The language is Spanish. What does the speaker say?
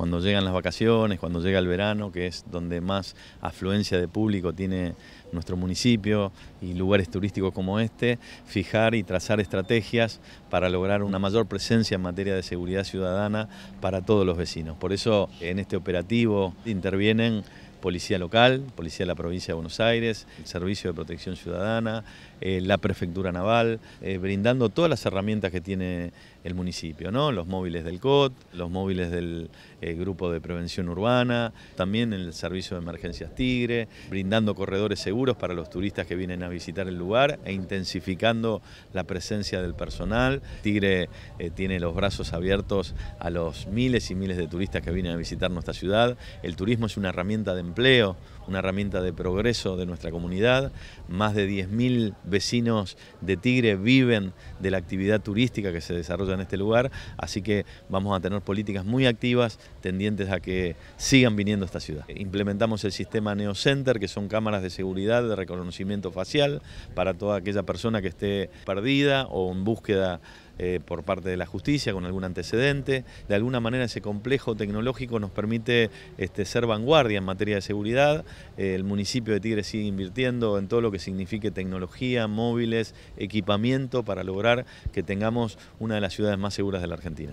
cuando llegan las vacaciones, cuando llega el verano, que es donde más afluencia de público tiene nuestro municipio y lugares turísticos como este, fijar y trazar estrategias para lograr una mayor presencia en materia de seguridad ciudadana para todos los vecinos. Por eso en este operativo intervienen policía local, policía de la provincia de Buenos Aires, Servicio de Protección Ciudadana, eh, la Prefectura Naval, eh, brindando todas las herramientas que tiene el municipio, los móviles del COT, los móviles del eh, Grupo de Prevención Urbana, también el Servicio de Emergencias Tigre, brindando corredores seguros para los turistas que vienen a visitar el lugar e intensificando la presencia del personal. Tigre tiene los brazos abiertos a los miles y miles de turistas que vienen a visitar nuestra ciudad. El turismo es una herramienta de empleo, una herramienta de progreso de nuestra comunidad. Más de 10.000 vecinos de Tigre viven de la actividad turística que se desarrolla en este lugar, así que vamos a tener políticas muy activas tendientes a que sigan viniendo a esta ciudad. Implementamos el sistema NeoCenter, que son cámaras de seguridad de reconocimiento facial para toda aquella persona que esté perdida o en búsqueda eh, por parte de la justicia con algún antecedente. De alguna manera ese complejo tecnológico nos permite este, ser vanguardia en materia de seguridad. Eh, el municipio de Tigre sigue invirtiendo en todo lo que signifique tecnología, móviles, equipamiento para lograr que tengamos una de las ciudades más seguras de la Argentina.